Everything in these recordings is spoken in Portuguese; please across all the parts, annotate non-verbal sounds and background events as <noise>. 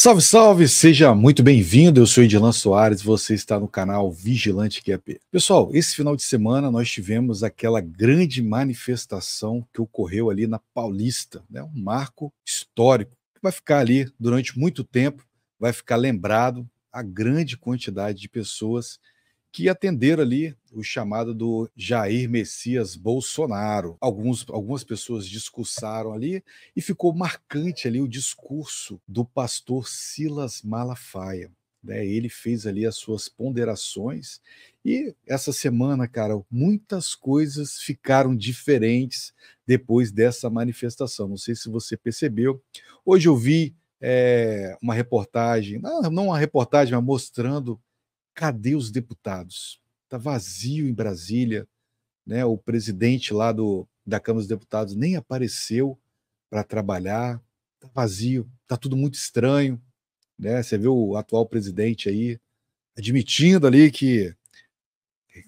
Salve, salve! Seja muito bem-vindo. Eu sou Edilan Soares, você está no canal Vigilante QAP. Pessoal, esse final de semana nós tivemos aquela grande manifestação que ocorreu ali na Paulista, né? um marco histórico que vai ficar ali durante muito tempo, vai ficar lembrado a grande quantidade de pessoas que atenderam ali o chamado do Jair Messias Bolsonaro. Alguns, algumas pessoas discursaram ali e ficou marcante ali o discurso do pastor Silas Malafaia. Né? Ele fez ali as suas ponderações e essa semana, cara, muitas coisas ficaram diferentes depois dessa manifestação. Não sei se você percebeu. Hoje eu vi é, uma reportagem, não uma reportagem, mas mostrando cadê os deputados? Está vazio em Brasília, né? O presidente lá do, da Câmara dos Deputados nem apareceu para trabalhar, está vazio, está tudo muito estranho, né? Você vê o atual presidente aí admitindo ali que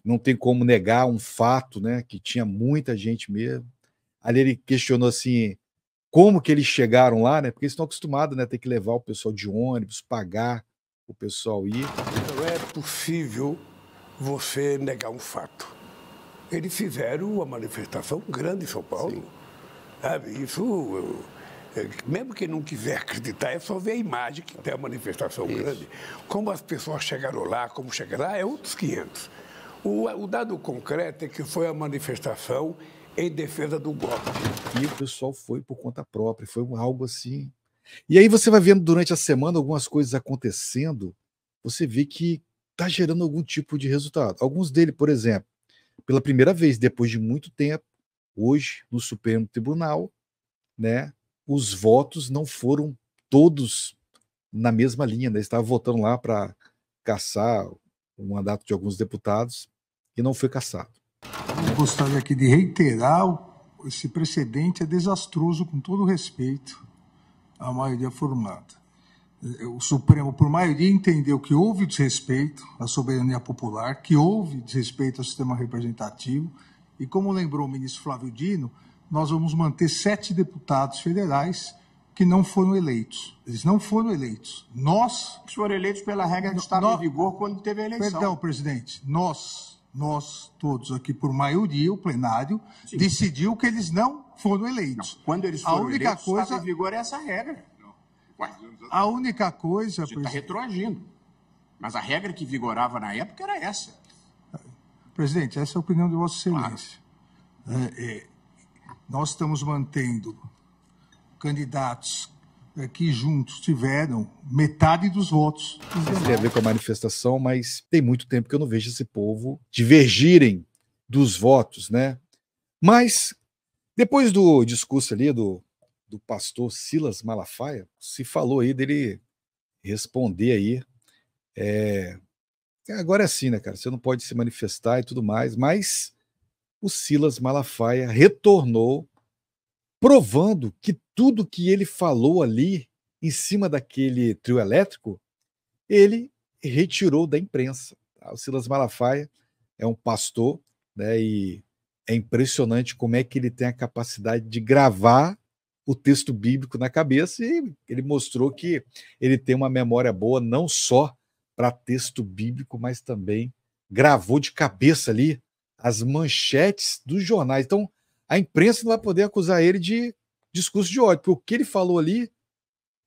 não tem como negar um fato, né? Que tinha muita gente mesmo. Ali ele questionou assim, como que eles chegaram lá, né? Porque eles estão acostumados, né? Ter que levar o pessoal de ônibus, pagar o pessoal ir. Não é possível você negar um fato. Eles fizeram uma manifestação grande em São Paulo. Sabe, isso, eh, mesmo quem não quiser acreditar, é só ver a imagem que tem a manifestação isso. grande. Como as pessoas chegaram lá, como chegaram lá, é outros 500. O, o dado concreto é que foi a manifestação em defesa do golpe. E o pessoal foi por conta própria, foi algo assim. E aí você vai vendo durante a semana algumas coisas acontecendo você vê que está gerando algum tipo de resultado. Alguns dele, por exemplo, pela primeira vez, depois de muito tempo, hoje, no Supremo Tribunal, né, os votos não foram todos na mesma linha, né? estava votando lá para caçar o mandato de alguns deputados e não foi caçado. Eu gostaria aqui de reiterar esse precedente é desastroso com todo respeito à maioria formada o Supremo, por maioria, entendeu que houve desrespeito à soberania popular, que houve desrespeito ao sistema representativo, e como lembrou o ministro Flávio Dino, nós vamos manter sete deputados federais que não foram eleitos. Eles não foram eleitos. Nós. que foram eleitos pela regra que estava nós, em vigor quando teve a eleição. Perdão, presidente. Nós, nós todos aqui, por maioria, o plenário, Sim. decidiu que eles não foram eleitos. Não, quando eles foram a única eleitos, coisa, estava em vigor é essa regra. Assim. a única coisa. Você está retroagindo. Mas a regra que vigorava na época era essa. Presidente, essa é a opinião de Vossa Excelência. Claro. É, é, nós estamos mantendo candidatos é, que juntos tiveram metade dos votos. Isso tem a ver com a manifestação, mas tem muito tempo que eu não vejo esse povo divergirem dos votos, né? Mas, depois do discurso ali do do pastor Silas Malafaia, se falou aí dele responder aí. É... Agora é assim, né, cara? Você não pode se manifestar e tudo mais, mas o Silas Malafaia retornou provando que tudo que ele falou ali em cima daquele trio elétrico, ele retirou da imprensa. Tá? O Silas Malafaia é um pastor, né, e é impressionante como é que ele tem a capacidade de gravar o texto bíblico na cabeça e ele mostrou que ele tem uma memória boa não só para texto bíblico, mas também gravou de cabeça ali as manchetes dos jornais. Então, a imprensa não vai poder acusar ele de discurso de ódio, porque o que ele falou ali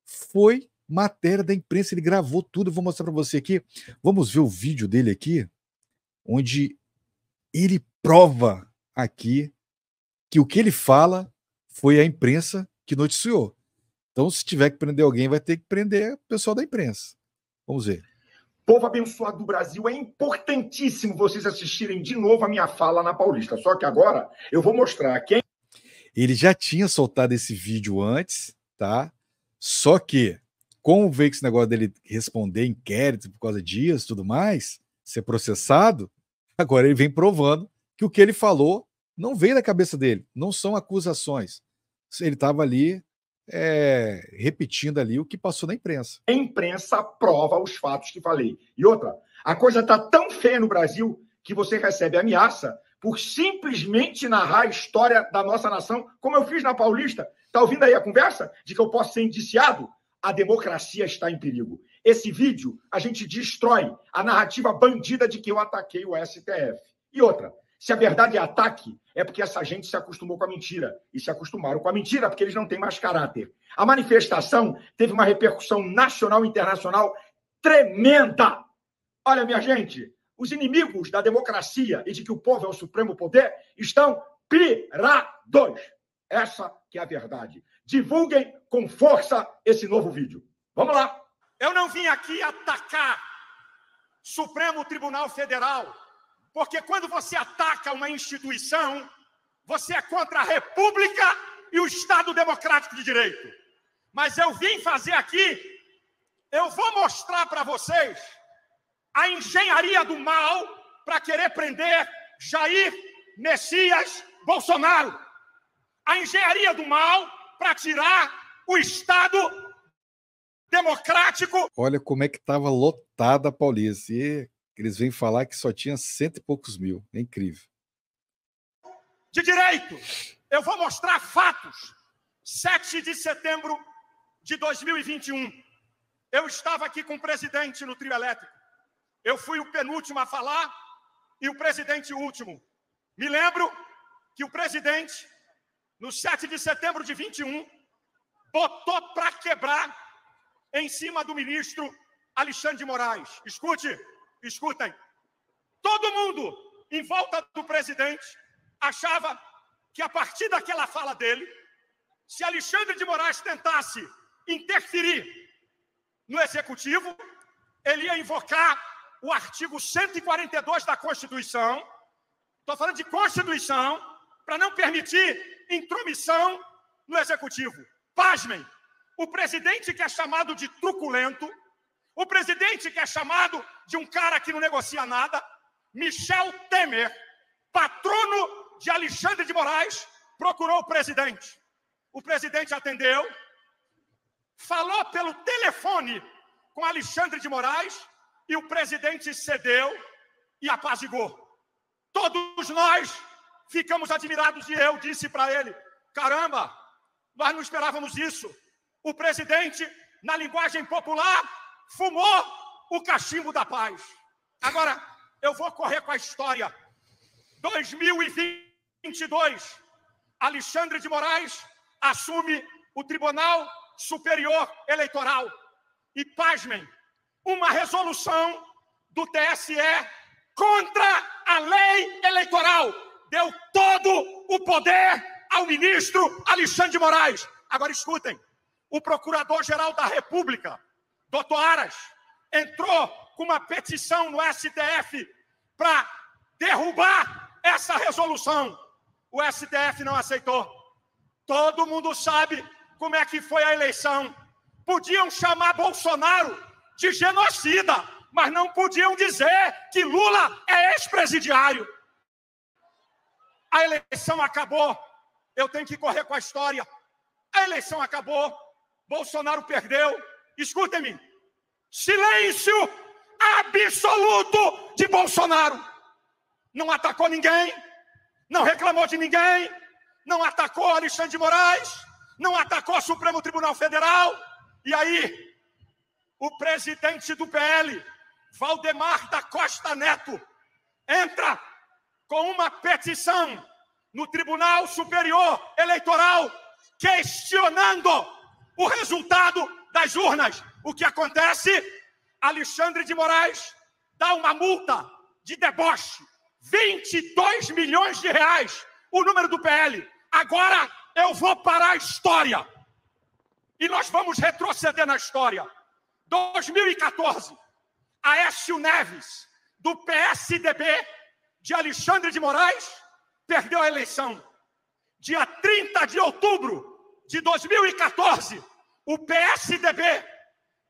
foi matéria da imprensa, ele gravou tudo. Eu vou mostrar para você aqui. Vamos ver o vídeo dele aqui, onde ele prova aqui que o que ele fala foi a imprensa que noticiou. Então, se tiver que prender alguém, vai ter que prender o pessoal da imprensa. Vamos ver. Povo abençoado do Brasil, é importantíssimo vocês assistirem de novo a minha fala na Paulista. Só que agora eu vou mostrar quem. É ele já tinha soltado esse vídeo antes, tá? Só que, como veio esse negócio dele responder inquérito por causa e tudo mais, ser processado, <laughs> agora ele vem provando que o que ele falou não veio da cabeça dele, não são acusações, ele estava ali é, repetindo ali o que passou na imprensa. A imprensa prova os fatos que falei. E outra, a coisa está tão feia no Brasil que você recebe ameaça por simplesmente narrar a história da nossa nação, como eu fiz na Paulista. Está ouvindo aí a conversa de que eu posso ser indiciado? A democracia está em perigo. Esse vídeo, a gente destrói a narrativa bandida de que eu ataquei o STF. E outra, se a verdade é ataque, é porque essa gente se acostumou com a mentira. E se acostumaram com a mentira porque eles não têm mais caráter. A manifestação teve uma repercussão nacional e internacional tremenda. Olha, minha gente, os inimigos da democracia e de que o povo é o supremo poder estão pirados. Essa que é a verdade. Divulguem com força esse novo vídeo. Vamos lá. Eu não vim aqui atacar Supremo Tribunal Federal porque quando você ataca uma instituição, você é contra a República e o Estado Democrático de Direito. Mas eu vim fazer aqui, eu vou mostrar para vocês a engenharia do mal para querer prender Jair Messias Bolsonaro. A engenharia do mal para tirar o Estado Democrático. Olha como é que estava lotada a polícia. Eles vêm falar que só tinha cento e poucos mil. É incrível. De direito, eu vou mostrar fatos. 7 de setembro de 2021. Eu estava aqui com o presidente no trio elétrico. Eu fui o penúltimo a falar e o presidente o último. Me lembro que o presidente, no 7 de setembro de 21, botou para quebrar em cima do ministro Alexandre de Moraes. Escute, escutem, todo mundo em volta do presidente achava que a partir daquela fala dele, se Alexandre de Moraes tentasse interferir no executivo, ele ia invocar o artigo 142 da Constituição. Estou falando de Constituição, para não permitir intromissão no executivo. Pasmem, o presidente que é chamado de truculento, o presidente que é chamado de um cara que não negocia nada, Michel Temer, patrono de Alexandre de Moraes, procurou o presidente. O presidente atendeu, falou pelo telefone com Alexandre de Moraes e o presidente cedeu e apazigou. Todos nós ficamos admirados e eu disse para ele: caramba, nós não esperávamos isso. O presidente, na linguagem popular, fumou o cachimbo da paz. Agora, eu vou correr com a história. 2022, Alexandre de Moraes assume o Tribunal Superior Eleitoral. E, pasmem, uma resolução do TSE contra a lei eleitoral. Deu todo o poder ao ministro Alexandre de Moraes. Agora escutem: o procurador-geral da República Doutor Aras entrou com uma petição no STF para derrubar essa resolução. O STF não aceitou. Todo mundo sabe como é que foi a eleição. Podiam chamar Bolsonaro de genocida, mas não podiam dizer que Lula é ex-presidiário. A eleição acabou. Eu tenho que correr com a história. A eleição acabou. Bolsonaro perdeu escutem-me, silêncio absoluto de Bolsonaro. Não atacou ninguém, não reclamou de ninguém, não atacou Alexandre de Moraes, não atacou o Supremo Tribunal Federal. E aí, o presidente do PL, Valdemar da Costa Neto, entra com uma petição no Tribunal Superior Eleitoral questionando o resultado das urnas. O que acontece? Alexandre de Moraes dá uma multa de deboche, 22 milhões de reais, o número do PL. Agora eu vou parar a história. E nós vamos retroceder na história. 2014, Aécio Neves, do PSDB de Alexandre de Moraes, perdeu a eleição. Dia 30 de outubro de 2014, o PSDB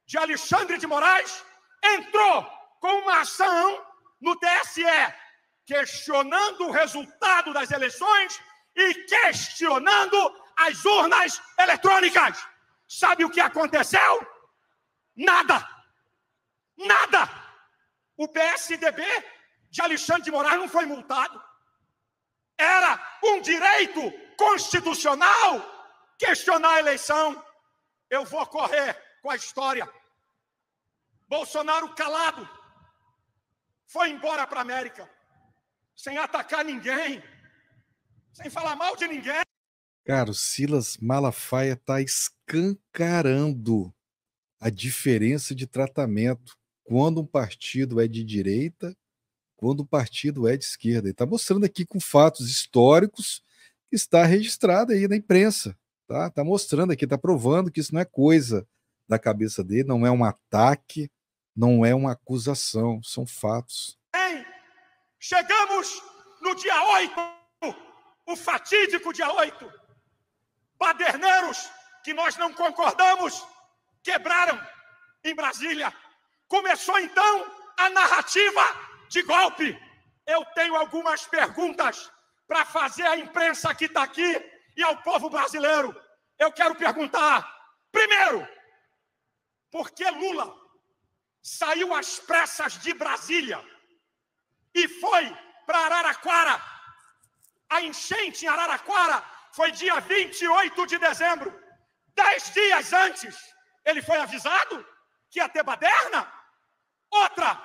de Alexandre de Moraes entrou com uma ação no TSE, questionando o resultado das eleições e questionando as urnas eletrônicas. Sabe o que aconteceu? Nada! Nada! O PSDB de Alexandre de Moraes não foi multado. Era um direito constitucional questionar a eleição. Eu vou correr com a história. Bolsonaro calado foi embora para a América sem atacar ninguém, sem falar mal de ninguém. Cara, o Silas Malafaia está escancarando a diferença de tratamento quando um partido é de direita, quando o um partido é de esquerda. Ele está mostrando aqui com fatos históricos que está registrado aí na imprensa. Tá, tá mostrando aqui, tá provando que isso não é coisa da cabeça dele, não é um ataque, não é uma acusação, são fatos. chegamos no dia 8, o fatídico dia 8. Paderneiros que nós não concordamos quebraram em Brasília. Começou então a narrativa de golpe. Eu tenho algumas perguntas para fazer à imprensa que está aqui e ao povo brasileiro, eu quero perguntar: primeiro, por que Lula saiu às pressas de Brasília e foi para Araraquara? A enchente em Araraquara foi dia 28 de dezembro. Dez dias antes, ele foi avisado que ia ter baderna? Outra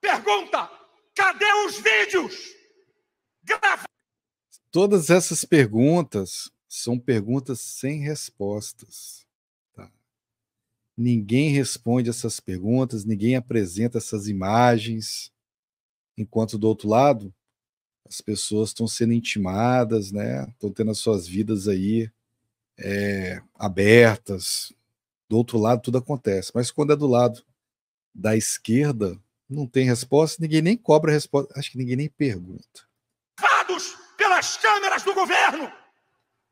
pergunta: cadê os vídeos gravados? Todas essas perguntas são perguntas sem respostas. Tá? Ninguém responde essas perguntas, ninguém apresenta essas imagens, enquanto do outro lado as pessoas estão sendo intimadas, né? Estão tendo as suas vidas aí é, abertas. Do outro lado tudo acontece, mas quando é do lado da esquerda não tem resposta, ninguém nem cobra resposta, acho que ninguém nem pergunta. Fados! As câmeras do governo.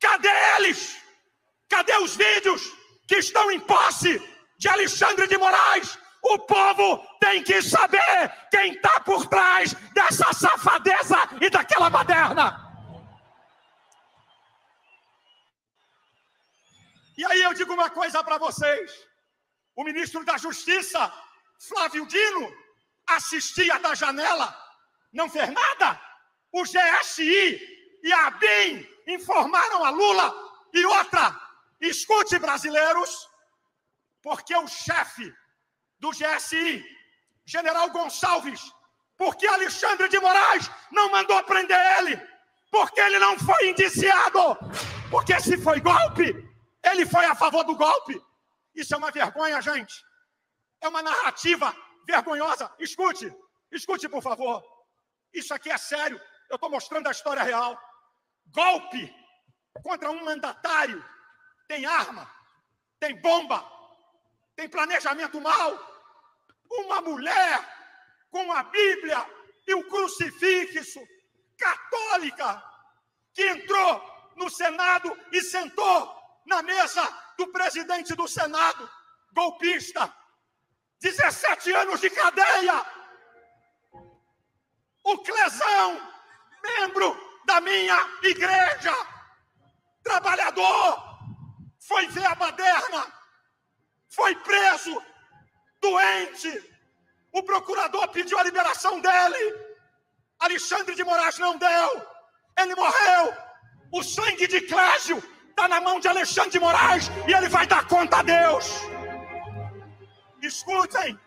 Cadê eles? Cadê os vídeos que estão em posse de Alexandre de Moraes? O povo tem que saber quem está por trás dessa safadeza e daquela baderna. E aí eu digo uma coisa para vocês. O ministro da Justiça, Flávio Dino, assistia da janela, não fez nada. O GSI e a ABIN informaram a Lula. E outra, escute, brasileiros, porque o chefe do GSI, general Gonçalves, porque Alexandre de Moraes não mandou prender ele, porque ele não foi indiciado, porque se foi golpe, ele foi a favor do golpe. Isso é uma vergonha, gente. É uma narrativa vergonhosa. Escute, escute, por favor. Isso aqui é sério. Eu estou mostrando a história real golpe contra um mandatário tem arma, tem bomba, tem planejamento mal. Uma mulher com a Bíblia e o crucifixo católica que entrou no Senado e sentou na mesa do presidente do Senado, golpista. 17 anos de cadeia. O Clesão, membro da minha igreja, trabalhador, foi ver a baderna, foi preso, doente. O procurador pediu a liberação dele. Alexandre de Moraes não deu. Ele morreu. O sangue de Clésio está na mão de Alexandre de Moraes e ele vai dar conta a Deus. Escutem,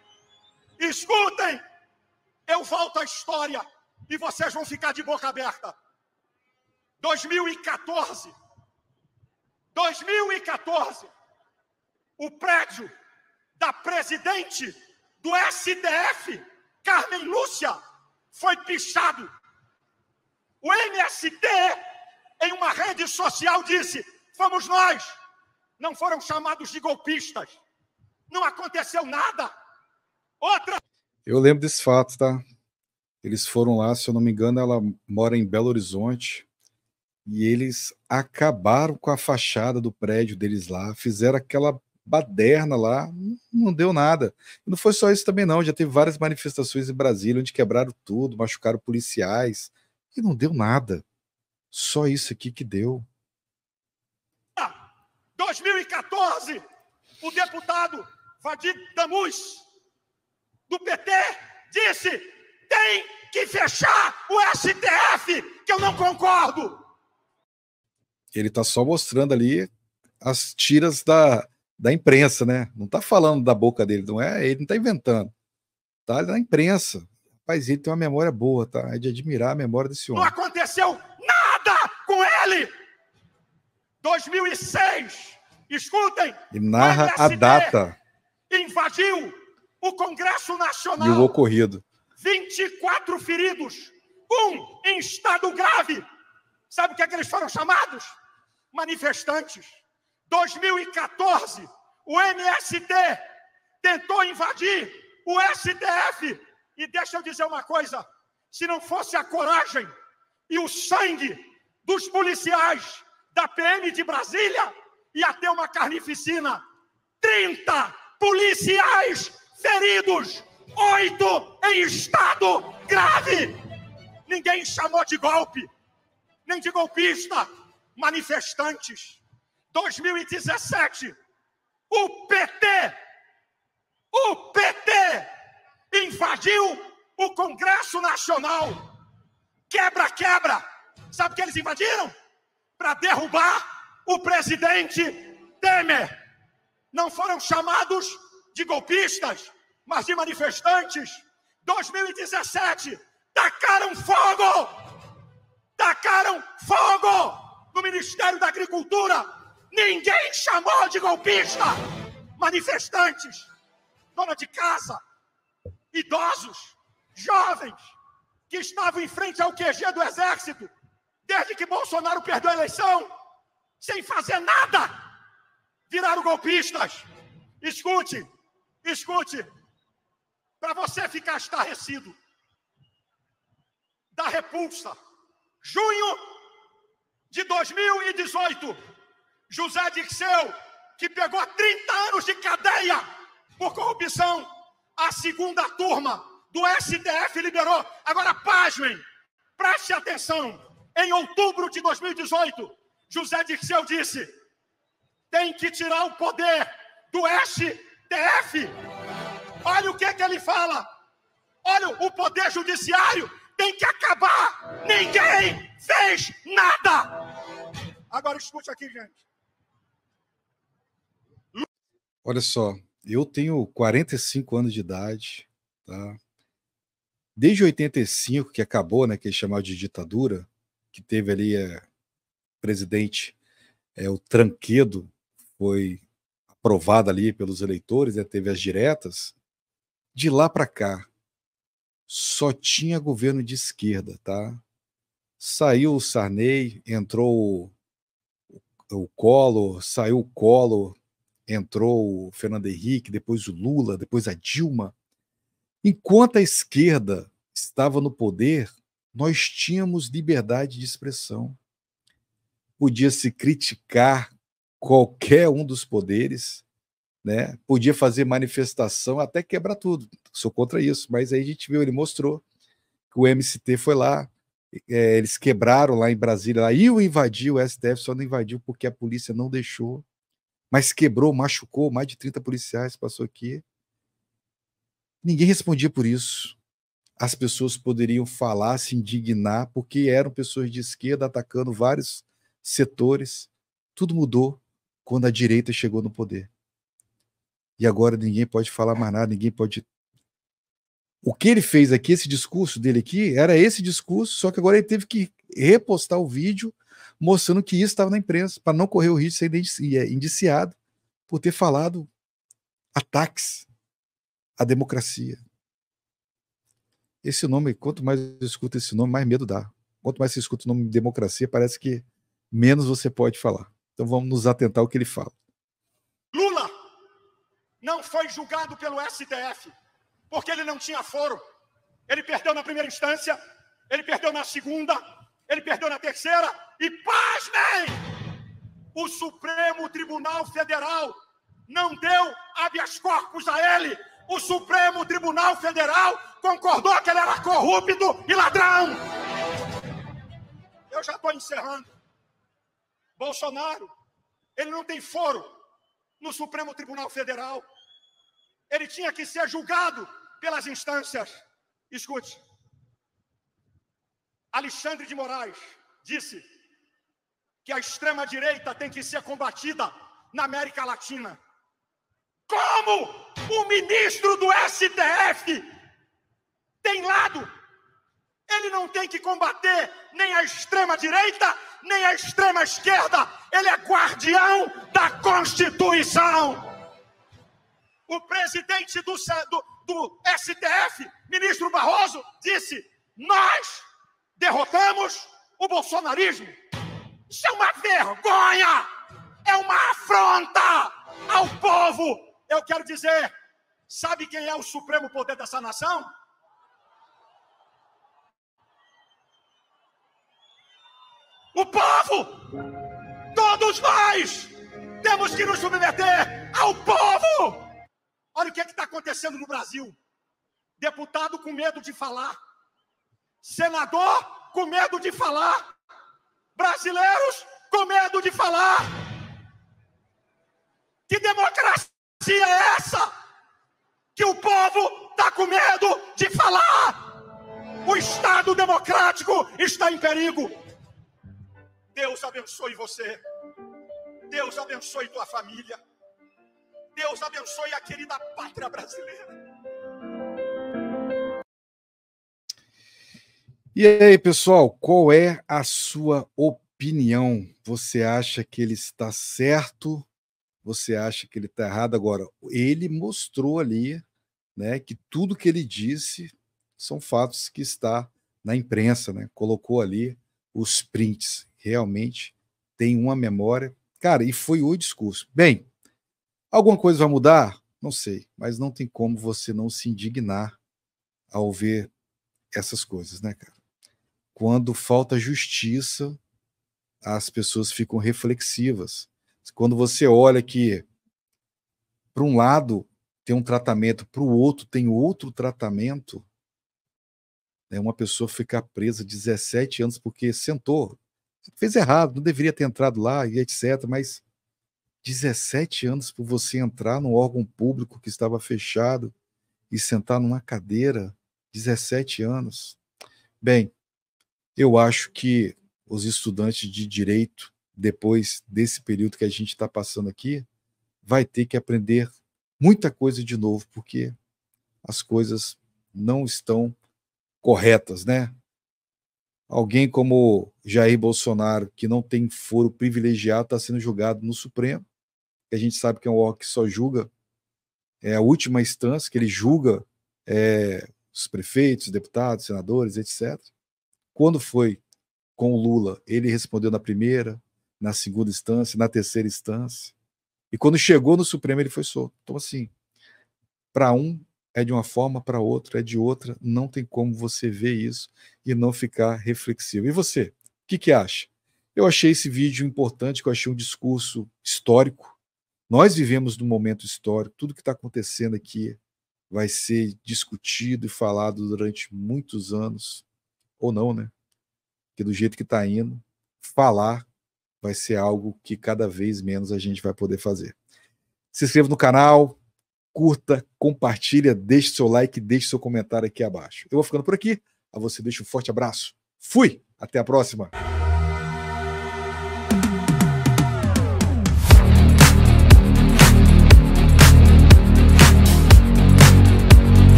escutem. Eu volto à história e vocês vão ficar de boca aberta. 2014. 2014. O prédio da presidente do SDF, Carmen Lúcia, foi pichado. O MST, em uma rede social, disse: Fomos nós. Não foram chamados de golpistas. Não aconteceu nada. Outra. Eu lembro desse fato, tá? Eles foram lá, se eu não me engano, ela mora em Belo Horizonte e eles acabaram com a fachada do prédio deles lá, fizeram aquela baderna lá, não deu nada. não foi só isso também não, já teve várias manifestações em Brasília onde quebraram tudo, machucaram policiais e não deu nada. Só isso aqui que deu. 2014, ah, o deputado Vadim Damus do PT disse: "Tem que fechar o STF, que eu não concordo" ele está só mostrando ali as tiras da, da imprensa, né? Não está falando da boca dele, não é? Ele não está inventando. Tá na imprensa. Rapaz, ele tem uma memória boa, tá? É de admirar a memória desse homem. Não aconteceu nada com ele! 2006! Escutem! E narra a data. Invadiu o Congresso Nacional. E o ocorrido. 24 feridos, um em estado grave. Sabe o que, é que eles foram chamados? manifestantes. 2014, o MST tentou invadir o STF. E deixa eu dizer uma coisa: se não fosse a coragem e o sangue dos policiais da PM de Brasília, ia ter uma carnificina. 30 policiais feridos, oito em estado grave. Ninguém chamou de golpe, nem de golpista manifestantes. 2017, o PT, o PT invadiu o Congresso Nacional. Quebra-quebra. Sabe o que eles invadiram? Para derrubar o presidente Temer. Não foram chamados de golpistas, mas de manifestantes. 2017, tacaram fogo! Tacaram fogo! No Ministério da Agricultura, ninguém chamou de golpista. Manifestantes, dona de casa, idosos, jovens, que estavam em frente ao QG do Exército, desde que Bolsonaro perdeu a eleição, sem fazer nada, viraram golpistas. Escute, escute, para você ficar estarrecido da repulsa. Junho de 2018, José Dirceu, que pegou 30 anos de cadeia por corrupção, a segunda turma do STF liberou. Agora, pasmem, preste atenção. Em outubro de 2018, José Dirceu disse: tem que tirar o poder do STF. Olha o que, é que ele fala. Olha o poder judiciário tem que acabar. Ninguém fez nada. Agora escute aqui, gente. Olha só, eu tenho 45 anos de idade, tá? Desde 85, que acabou, né, que é chamado de ditadura, que teve ali é, presidente é, o Tranquedo, foi aprovado ali pelos eleitores, né, teve as diretas. De lá para cá, só tinha governo de esquerda, tá? Saiu o Sarney, entrou o, Collor, saiu o Collor, entrou o Fernando Henrique, depois o Lula, depois a Dilma. Enquanto a esquerda estava no poder, nós tínhamos liberdade de expressão. Podia se criticar qualquer um dos poderes, né? Podia fazer manifestação até quebrar tudo. Sou contra isso, mas aí a gente viu, ele mostrou que o MST foi lá, é, eles quebraram lá em Brasília, aí o invadiu, o STF só não invadiu porque a polícia não deixou, mas quebrou, machucou, mais de 30 policiais passou aqui. Ninguém respondia por isso. As pessoas poderiam falar, se indignar, porque eram pessoas de esquerda atacando vários setores. Tudo mudou quando a direita chegou no poder e agora ninguém pode falar mais nada, ninguém pode. O que ele fez aqui, esse discurso dele aqui, era esse discurso, só que agora ele teve que repostar o vídeo mostrando que isso estava na imprensa, para não correr o risco de ser é, indiciado por ter falado ataques à democracia. Esse nome, quanto mais você escuta esse nome, mais medo dá. Quanto mais você escuta o nome democracia, parece que menos você pode falar. Então vamos nos atentar ao que ele fala não foi julgado pelo STF, porque ele não tinha foro. Ele perdeu na primeira instância, ele perdeu na segunda, ele perdeu na terceira, e pasmem! O Supremo Tribunal Federal não deu habeas corpus a ele. O Supremo Tribunal Federal concordou que ele era corrupto e ladrão. Eu já estou encerrando. Bolsonaro, ele não tem foro no Supremo Tribunal Federal. Ele tinha que ser julgado pelas instâncias. Escute. Alexandre de Moraes disse que a extrema-direita tem que ser combatida na América Latina. Como o ministro do STF tem lado? Ele não tem que combater nem a extrema-direita nem a extrema esquerda, ele é guardião da Constituição. O presidente do, do, do STF, ministro Barroso, disse: Nós derrotamos o bolsonarismo. Isso é uma vergonha, é uma afronta ao povo. Eu quero dizer: sabe quem é o supremo poder dessa nação? o povo. Todos nós temos que nos submeter ao povo. Olha o que é está acontecendo no Brasil: deputado com medo de falar, senador com medo de falar, brasileiros com medo de falar. Que democracia é essa? Que o povo está com medo de falar. O Estado democrático está em perigo. Deus abençoe você. Deus abençoe tua família. Deus abençoe a querida pátria brasileira. E aí, pessoal, qual é a sua opinião? Você acha que ele está certo? Você acha que ele está errado? Agora, ele mostrou ali né, que tudo que ele disse são fatos que está na imprensa, né? colocou ali os prints realmente tem uma memória. Cara, e foi o discurso. Bem, alguma coisa vai mudar? Não sei, mas não tem como você não se indignar ao ver essas coisas, né, cara? Quando falta justiça, as pessoas ficam reflexivas. Quando você olha que, para um lado, tem um tratamento, para o outro, tem outro tratamento, né, uma pessoa ficar presa 17 anos porque sentou, fez errado, não deveria ter entrado lá e etc. Mas 17 anos para você entrar num órgão público que estava fechado e sentar numa cadeira, 17 anos. Bem, eu acho que os estudantes de direito, depois desse período que a gente está passando aqui, vai ter que aprender muita coisa de novo, porque as coisas não estão corretas, né? Alguém como Jair Bolsonaro, que não tem foro privilegiado, está sendo julgado no Supremo, que a gente sabe que é um órgão que só julga, é a última instância que ele julga é, os prefeitos, deputados, senadores, etc. Quando foi com o Lula, ele respondeu na primeira, na segunda instância, na terceira instância. E quando chegou no Supremo, ele foi solto. Então, assim, para um é de uma forma para outra, é de outra, não tem como você ver isso e não ficar reflexivo. E você, o que, que acha? Eu achei esse vídeo importante, eu achei um discurso histórico. Nós vivemos num momento histórico, tudo que está acontecendo aqui vai ser discutido e falado durante muitos anos, ou não, né? Porque do jeito que está indo, falar vai ser algo que cada vez menos a gente vai poder fazer. Se inscreva no canal, curta, compartilha, deixe seu like, deixe seu comentário aqui abaixo. Eu vou ficando por aqui. A você deixo um forte abraço. Fui! Até a próxima!